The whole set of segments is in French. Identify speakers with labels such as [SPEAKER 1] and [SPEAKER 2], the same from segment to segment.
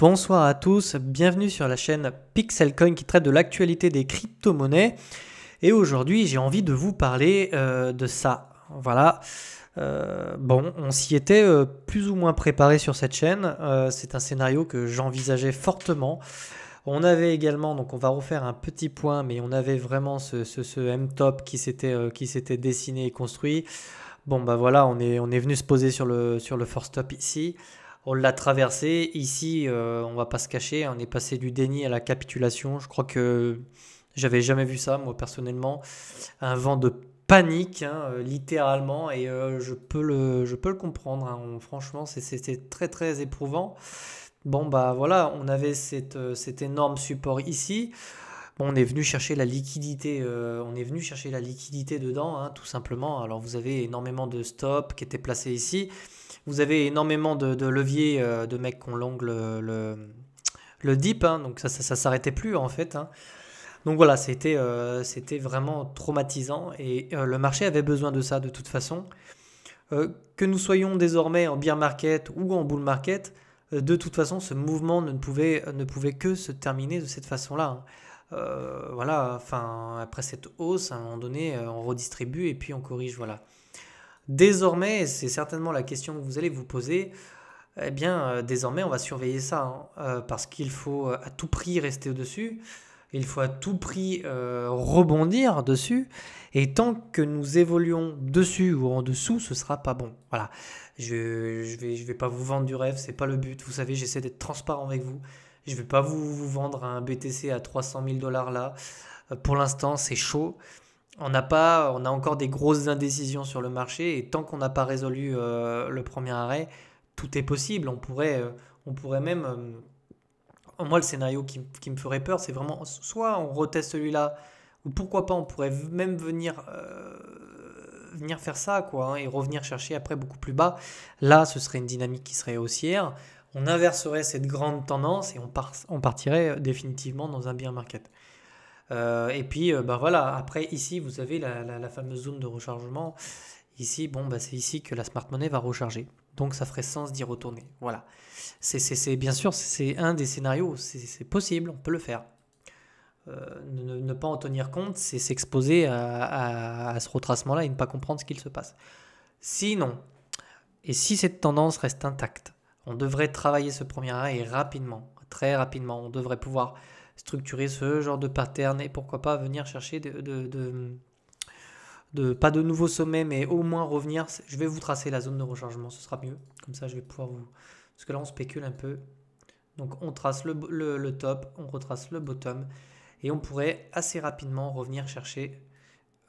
[SPEAKER 1] Bonsoir à tous, bienvenue sur la chaîne Pixelcoin qui traite de l'actualité des crypto-monnaies. Et aujourd'hui, j'ai envie de vous parler euh, de ça. Voilà. Euh, bon, on s'y était euh, plus ou moins préparé sur cette chaîne. C'est un scénario que j'envisageais fortement. On avait également, donc on va refaire un petit point, mais on avait vraiment ce, M-top qui s'était dessiné et construit. Bon, bah voilà, on est, on est venu se poser sur le, sur le first top ici on l'a traversé. Ici, euh, on va pas se cacher, on est passé du déni à la capitulation. Je crois que j'avais jamais vu ça, moi personnellement. Un vent de panique, hein, euh, littéralement, et euh, je, peux le, je peux le comprendre. Hein. franchement, c'était très très éprouvant. Bon, bah voilà, on avait cet énorme support ici. on est venu chercher la liquidité, on est venu chercher la liquidité dedans, hein, tout simplement. Alors vous avez énormément de stops qui étaient placés ici. Vous avez énormément de, leviers euh, de mecs qui ont l'angle, le, le deep, hein, donc ça ne s'arrêtait plus en fait. Hein. Donc voilà, euh, c'était vraiment traumatisant et euh, le marché avait besoin de ça de toute façon. que nous soyons désormais en beer market ou en bull market, de toute façon, ce mouvement ne pouvait, ne pouvait que se terminer de cette façon-là. Hein. voilà, enfin, après cette hausse, à un moment donné, on redistribue et puis on corrige, voilà. Désormais, c'est certainement la question que vous allez vous poser, eh bien, euh, désormais, on va surveiller ça, hein. euh, parce qu'il faut euh, à tout prix rester au-dessus, il faut à tout prix rebondir dessus, et tant que nous évoluons dessus ou en dessous, ce ne sera pas bon. Voilà, je, je vais, je vais pas vous vendre du rêve, c'est pas le but, vous savez, j'essaie d'être transparent avec vous, je ne vais pas vous, vous vendre un BTC à 300 000 dollars là, pour l'instant, c'est chaud, on n'a pas, on a encore des grosses indécisions sur le marché et tant qu'on n'a pas résolu euh, le premier arrêt, tout est possible. On pourrait, euh, on pourrait même, euh, moi le scénario qui, me ferait peur, c'est vraiment soit on reteste celui-là ou pourquoi pas, on pourrait même venir venir faire ça quoi hein, et revenir chercher après beaucoup plus bas. Là, ce serait une dynamique qui serait haussière. On inverserait cette grande tendance et on, on partirait définitivement dans un bien market. Euh, et puis, euh, bah voilà, après, ici, vous avez la, fameuse zone de rechargement. Ici, bon, bah, c'est ici que la smart money va recharger. Donc ça ferait sens d'y retourner. Voilà. C'est bien sûr, c'est un des scénarios. C'est possible, on peut le faire. Euh, ne, pas en tenir compte, c'est s'exposer à, ce retracement-là et ne pas comprendre ce qu'il se passe. Sinon, et si cette tendance reste intacte, on devrait travailler ce premier arrêt rapidement, très rapidement. On devrait pouvoir structurer ce genre de pattern et pourquoi pas venir chercher de, de, pas de nouveaux sommets, mais au moins revenir. Je vais vous tracer la zone de rechargement, ce sera mieux. Comme ça, je vais pouvoir vous. Parce que là, on spécule un peu. Donc, on trace le, top, on retrace le bottom, et on pourrait assez rapidement revenir chercher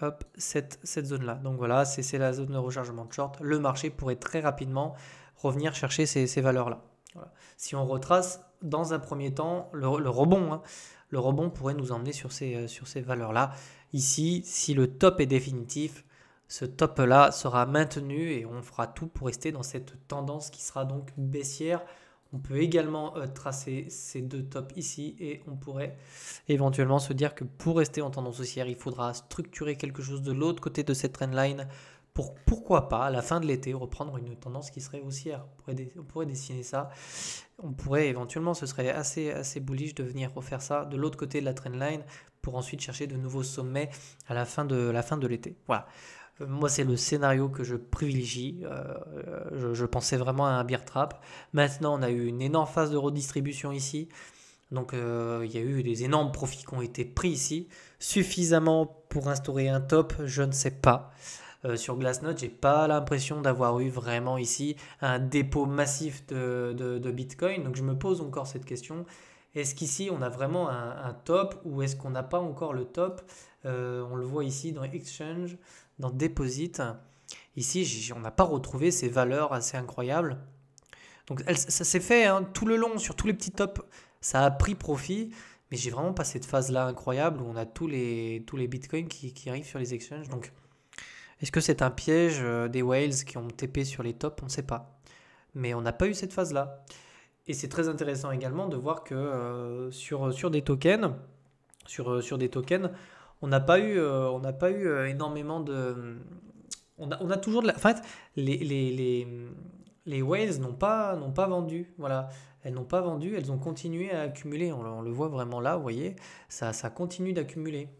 [SPEAKER 1] hop, cette, zone-là. Donc voilà, c'est la zone de rechargement de short. Le marché pourrait très rapidement revenir chercher ces, valeurs-là. Si on retrace, dans un premier temps, le, rebond, hein. le rebond pourrait nous emmener sur ces, euh, sur ces valeurs-là. Ici, si le top est définitif, ce top-là sera maintenu et on fera tout pour rester dans cette tendance qui sera donc baissière. On peut également euh, tracer ces deux tops ici et on pourrait éventuellement se dire que pour rester en tendance haussière, il faudra structurer quelque chose de l'autre côté de cette trendline pourquoi pas, à la fin de l'été, reprendre une tendance qui serait haussière. On pourrait, dessiner ça. On pourrait éventuellement, ce serait assez, assez bullish de venir refaire ça de l'autre côté de la trendline pour ensuite chercher de nouveaux sommets à la fin de, la fin de l'été. Voilà. Euh, moi, c'est le scénario que je privilégie. Euh, euh, je, pensais vraiment à un beer trap. Maintenant, on a eu une énorme phase de redistribution ici. Donc il y a eu des énormes profits qui ont été pris ici. Suffisamment pour instaurer un top, je ne sais pas. Euh, sur Glassnode, j'ai pas l'impression d'avoir eu vraiment ici un dépôt massif de, de, Bitcoin. Donc je me pose encore cette question. Est-ce qu'ici on a vraiment un, top ou est-ce qu'on n'a pas encore le top euh, On le voit ici dans Exchange, dans Deposit. Ici, on n'a pas retrouvé ces valeurs assez incroyables. Donc ça s'est fait hein, tout le long, sur tous les petits tops, ça a pris profit. Mais j'ai vraiment pas cette phase-là incroyable où on a tous les, tous les bitcoins qui, qui arrivent sur les exchanges. Donc est-ce que c'est un piège euh, des Whales qui ont TP sur les tops On ne sait pas. Mais on n'a pas eu cette phase-là. Et c'est très intéressant également de voir que euh, sur, euh, sur des tokens, sur, sur des tokens, on n'a pas eu, pas eu énormément de. On a, toujours de la. En fait, les, les, whales n'ont pas, n'ont pas vendu. Voilà. Elles n'ont pas vendu, elles ont continué à accumuler. On, le voit vraiment là, vous voyez. Ça, ça continue d'accumuler.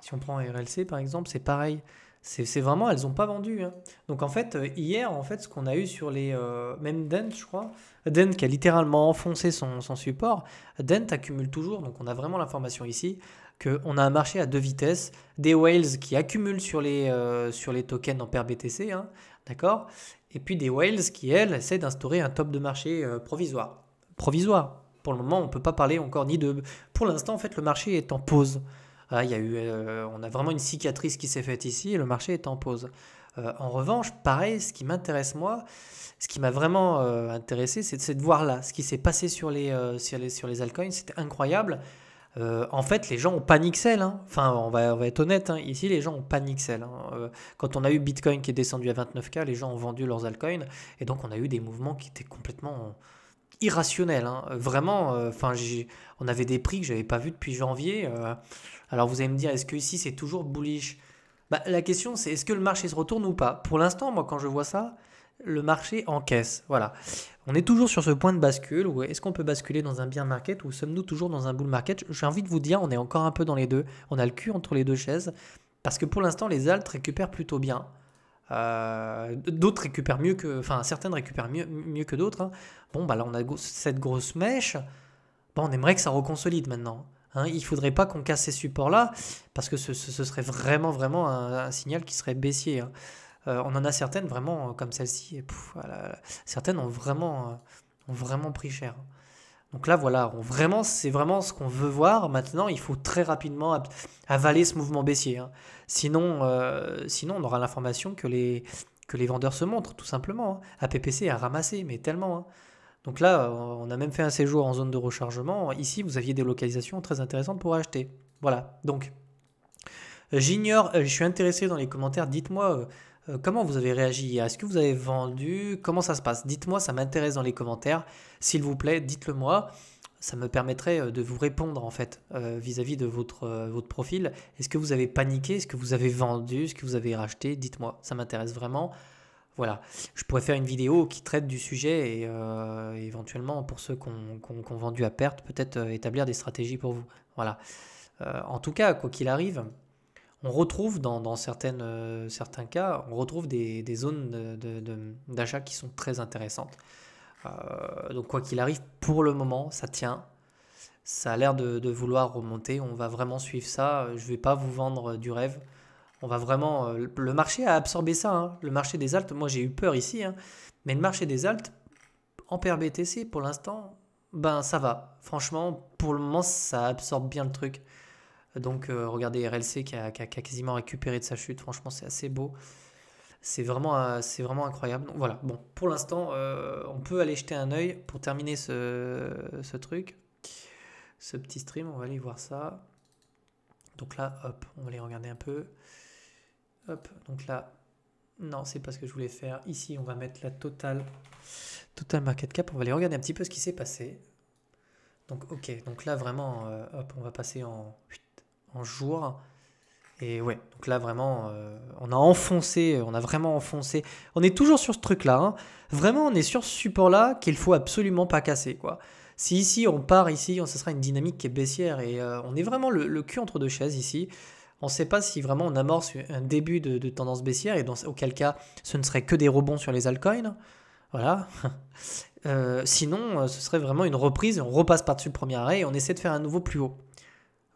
[SPEAKER 1] Si on prend RLC par exemple, c'est pareil. C'est vraiment, elles n'ont pas vendu. Hein. Donc en fait, euh, hier, en fait, ce qu'on a eu sur les... Euh, même Dent, je crois. Dent qui a littéralement enfoncé son, support. Dent accumule toujours, donc on a vraiment l'information ici, qu'on a un marché à deux vitesses. Des whales qui accumulent sur les, euh, tokens en paire BTC, hein, d'accord Et puis des whales qui, elles, essaient d'instaurer un top de marché provisoire. Provisoire. Pour le moment, on ne peut pas parler encore ni de... Pour l'instant, en fait, le marché est en pause. Ah, y eu, euh, on a vraiment une cicatrice qui s'est faite ici et le marché est en pause. Euh, en revanche, pareil, ce qui m'intéresse moi, ce qui m'a vraiment euh, intéressé, c'est de voir là ce qui s'est passé sur les, sur altcoins. C'était incroyable. en fait, les gens ont paniqué. Hein. Enfin, on va, être honnête, hein. ici, les gens ont paniqué. Hein. quand on a eu Bitcoin qui est descendu à 29K, les gens ont vendu leurs altcoins. Et donc, on a eu des mouvements qui étaient complètement irrationnel. Hein. Euh, vraiment, euh, enfin, on avait des prix que j'avais pas vu depuis janvier. Euh. alors vous allez me dire, est-ce que ici c'est toujours bullish bah, La question c'est est-ce que le marché se retourne ou pas Pour l'instant, moi quand je vois ça, le marché encaisse. Voilà. On est toujours sur ce point de bascule ou est-ce qu'on peut basculer dans un bien market ou sommes-nous toujours dans un bull market J'ai envie de vous dire, on est encore un peu dans les deux. On a le cul entre les deux chaises parce que pour l'instant, les altes récupèrent plutôt bien. Euh, d'autres récupèrent mieux que, enfin certaines récupèrent mieux, que d'autres. Hein. Bon bah là on a cette grosse mèche. Bon, on aimerait que ça reconsolide maintenant. Hein. Il faudrait pas qu'on casse ces supports là parce que ce, serait vraiment vraiment un, signal qui serait baissier. Hein. Euh, on en a certaines vraiment euh, comme celle-ci. Certaines ont vraiment ont vraiment pris cher. Donc là, voilà, vraiment, c'est vraiment ce qu'on veut voir. Maintenant, il faut très rapidement avaler ce mouvement baissier. Hein. Sinon, euh, sinon, on aura l'information que les, que les vendeurs se montrent, tout simplement. Hein. APPC a ramassé, mais tellement. Hein. Donc là, euh, on a même fait un séjour en zone de rechargement. Ici, vous aviez des localisations très intéressantes pour acheter. Voilà, donc. J'ignore, euh, je suis intéressé dans les commentaires, dites-moi euh, comment vous avez réagi Est-ce que vous avez vendu Comment ça se passe Dites-moi, ça m'intéresse dans les commentaires. S'il vous plaît, dites-le moi. Ça me permettrait euh, de vous répondre en fait euh, vis-à-vis de votre, votre profil. Est-ce que vous avez paniqué Est-ce que vous avez vendu Est-ce que vous avez racheté Dites-moi, ça m'intéresse vraiment. Voilà, je pourrais faire une vidéo qui traite du sujet et éventuellement pour ceux qui ont, vendu à perte, peut-être établir des stratégies pour vous. Voilà. en tout cas, quoi qu'il arrive, on retrouve dans, euh, certains cas, on retrouve des, zones d'achat qui sont très intéressantes. Euh, donc quoi qu'il arrive, pour le moment, ça tient. Ça a l'air de, vouloir remonter. On va vraiment suivre ça. Je ne vais pas vous vendre euh, du rêve. On va vraiment. le marché a absorbé ça. Hein. Le marché des altes, moi j'ai eu peur ici. Hein. Mais le marché des altes, en PRBTC, pour l'instant, ben ça va. Franchement, pour le moment, ça absorbe bien le truc. Donc euh, regardez RLC qui a, quasiment récupéré de sa chute, franchement c'est assez beau. C'est vraiment, euh, c'est vraiment incroyable. Donc voilà, bon, pour l'instant, euh, on peut aller jeter un œil pour terminer ce, truc, ce petit stream. On va aller voir ça. Donc là, hop, on va aller regarder un peu. Hop, donc là, non, c'est pas ce que je voulais faire. Ici, on va mettre la totale, total market cap. On va aller regarder un petit peu ce qui s'est passé. Donc, ok, donc là, vraiment, hop, on va passer en jour. Et ouais, donc là vraiment, euh, on a enfoncé, on a vraiment enfoncé. On est toujours sur ce truc-là. Hein. Vraiment, on est sur ce support-là qu'il faut absolument pas casser, quoi. Si ici on part ici, on, ce sera une dynamique qui est baissière et euh, on est vraiment le, cul entre deux chaises ici. On sait pas si vraiment on amorce un début de, tendance baissière et dans, auquel cas ce ne serait que des rebonds sur les Alcoins, Voilà. Euh, sinon, ce serait vraiment une reprise, on repasse par-dessus le premier arrêt et on essaie de faire un nouveau plus haut.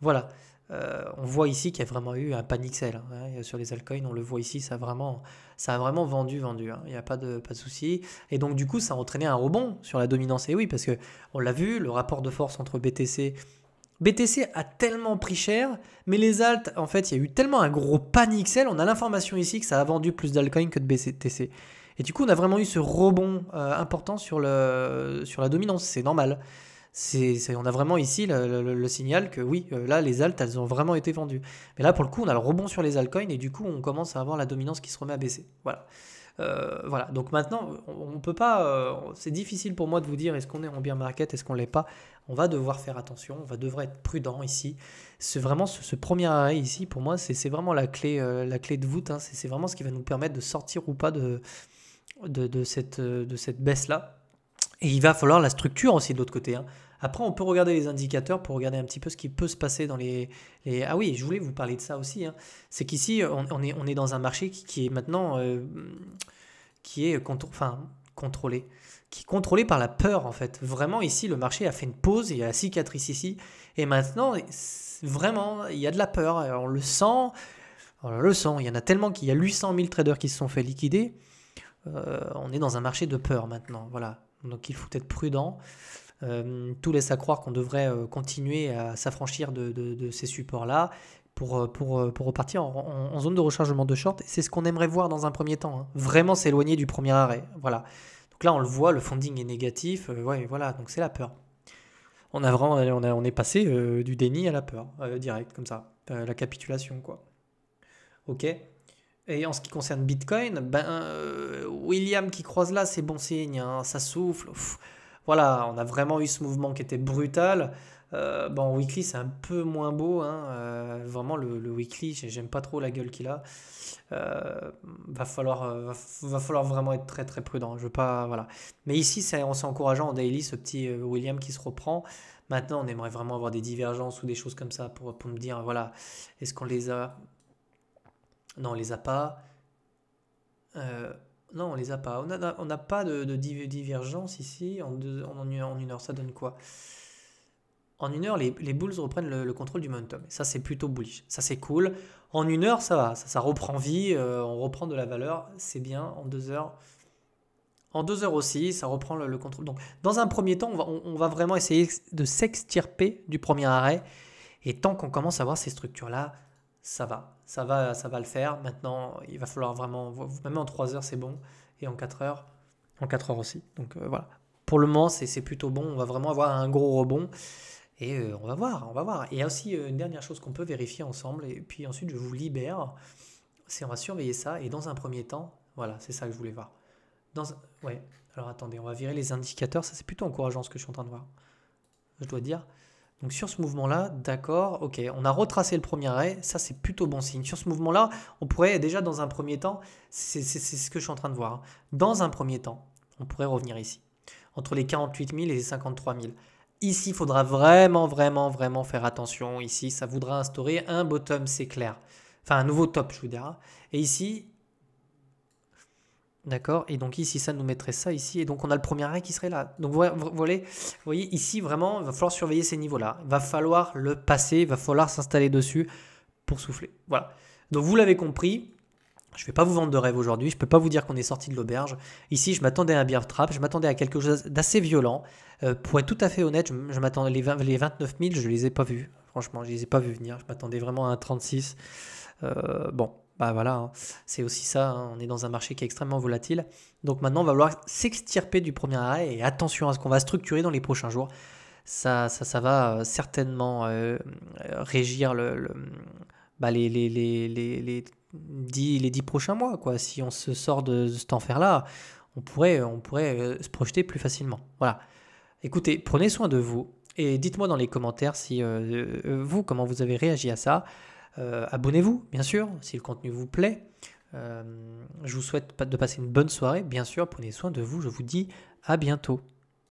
[SPEAKER 1] Voilà. Euh, on voit ici qu'il y a vraiment eu un panic sell hein. sur les altcoins. On le voit ici, ça a vraiment, ça a vraiment vendu, vendu. Hein. Il n'y a pas de, pas souci. Et donc du coup, ça a entraîné un rebond sur la dominance. Et oui, parce que on l'a vu, le rapport de force entre BTC BTC a tellement pris cher, mais les alt, en fait, il y a eu tellement un gros panic sell. On a l'information ici que ça a vendu plus d'altcoins que de BTC. Et du coup, on a vraiment eu ce rebond euh, important sur, le, sur la dominance. C'est normal c'est, on a vraiment ici le, signal que oui, euh, là, les altes, elles ont vraiment été vendues. Mais là, pour le coup, on a le rebond sur les altcoins et du coup, on commence à avoir la dominance qui se remet à baisser. Voilà. Euh, voilà, donc maintenant, on, peut pas. Euh, c'est difficile pour moi de vous dire est-ce qu'on est en bear market, est-ce qu'on l'est pas. On va devoir faire attention, on va devoir être prudent ici. C'est vraiment ce, premier arrêt ici, pour moi, c'est vraiment la clé, la clé de voûte. Hein. C'est vraiment ce qui va nous permettre de sortir ou pas de, de, de cette, de cette baisse-là. Et il va falloir la structure aussi de l'autre côté. Hein. Après, on peut regarder les indicateurs pour regarder un petit peu ce qui peut se passer dans les. Ah oui, je voulais vous parler de ça aussi. Hein. C'est qu'ici, on, est, on est dans un marché qui, est maintenant. Euh, qui est contrôlé. Qui est contrôlé par la peur, en fait. Vraiment, ici, le marché a fait une pause, il y a la cicatrice ici. Et maintenant, vraiment, il y a de la peur. on le sent. On le sent. Il y en a tellement qu'il y a 800 000 traders qui se sont fait liquider. Euh, on est dans un marché de peur maintenant. Voilà. Donc il faut être prudent. Euh, tout laisse à croire qu'on devrait euh, continuer à s'affranchir de, ces supports-là pour, euh, repartir en, zone de rechargement de short. C'est ce qu'on aimerait voir dans un premier temps. Hein. Vraiment s'éloigner du premier arrêt. Voilà. Donc là, on le voit, le funding est négatif. voilà. Donc c'est la peur. On, a vraiment, on, est passé du déni à la peur, direct, comme ça. la capitulation, quoi. Ok et en ce qui concerne Bitcoin, ben, euh, William qui croise là, c'est bon signe, hein, ça souffle. voilà, on a vraiment eu ce mouvement qui était brutal. Euh, bon, weekly, c'est un peu moins beau. Hein, euh, vraiment, le, weekly, j'aime pas trop la gueule qu'il a. va, falloir, va, falloir vraiment être très très prudent. Je veux pas, voilà. Mais ici, c'est s'est s'encourageant en daily, ce petit William qui se reprend. Maintenant, on aimerait vraiment avoir des divergences ou des choses comme ça pour, pour me dire, voilà, est-ce qu'on les a non, on les a pas. Euh, non, on les a pas. On n'a pas de, divergence ici. En, une heure, ça donne quoi En une heure, les, Bulls reprennent le, contrôle du momentum. Ça, c'est plutôt bullish. Ça, c'est cool. En une heure, ça va. Ça, reprend vie. Euh, on reprend de la valeur. C'est bien. En deux heures. En deux heures aussi, ça reprend le, contrôle. Donc, dans un premier temps, on va vraiment essayer de s'extirper du premier arrêt. Et tant qu'on commence à voir ces structures-là, ça va, ça va, ça va le faire. Maintenant, il va falloir vraiment, même en 3 heures, c'est bon, et en 4 heures, en 4 heures aussi. Donc euh, voilà. Pour le moment, c'est plutôt bon. On va vraiment avoir un gros rebond. Et euh, on va voir, on va voir. Et il y a aussi euh, une dernière chose qu'on peut vérifier ensemble, et puis ensuite je vous libère, c'est on va surveiller ça, et dans un premier temps, voilà, c'est ça que je voulais voir. Dans Ouais, alors attendez, on va virer les indicateurs, ça c'est plutôt encourageant ce que je suis en train de voir, je dois dire. Donc sur ce mouvement-là, d'accord, ok, on a retracé le premier arrêt, ça c'est plutôt bon signe. Sur ce mouvement-là, on pourrait déjà dans un premier temps, c'est ce que je suis en train de voir, hein. dans un premier temps, on pourrait revenir ici, entre les 48 000 et les 53 000. Ici, il faudra vraiment, vraiment, vraiment faire attention. Ici, ça voudra instaurer un bottom, c'est clair. Enfin, un nouveau top, je vous dirais. Hein. Et ici, D'accord Et donc ici, ça nous mettrait ça ici. Et donc on a le premier arrêt qui serait là. Donc vous voyez, vous voyez ici, vraiment, il va falloir surveiller ces niveaux-là. Il va falloir le passer, il va falloir s'installer dessus pour souffler. Voilà. Donc vous l'avez compris, je ne vais pas vous vendre de rêve aujourd'hui, je ne peux pas vous dire qu'on est sorti de l'auberge. Ici, je m'attendais à un beer trap, je m'attendais à quelque chose d'assez violent. Euh, pour être tout à fait honnête, je, m'attendais les, les 29 000, je ne les ai pas vus. Franchement, je ne les ai pas vus venir. Je m'attendais vraiment à un 36. Euh, bon, bah voilà, hein. c'est aussi ça, hein. on est dans un marché qui est extrêmement volatile. Donc maintenant, on va vouloir s'extirper du premier arrêt et attention à ce qu'on va structurer dans les prochains jours. Ça, ça, va euh, certainement euh, euh, régir le, bah, les, les, 10, les prochains mois. Quoi. Si on se sort de, cet enfer-là, on pourrait, on pourrait se projeter plus facilement. Voilà. Écoutez, prenez soin de vous et dites-moi dans les commentaires si vous, comment vous avez réagi à ça. Euh, abonnez-vous, bien sûr, si le contenu vous plaît. Euh, je vous souhaite de passer une bonne soirée. Bien sûr, prenez soin de vous. Je vous dis à bientôt.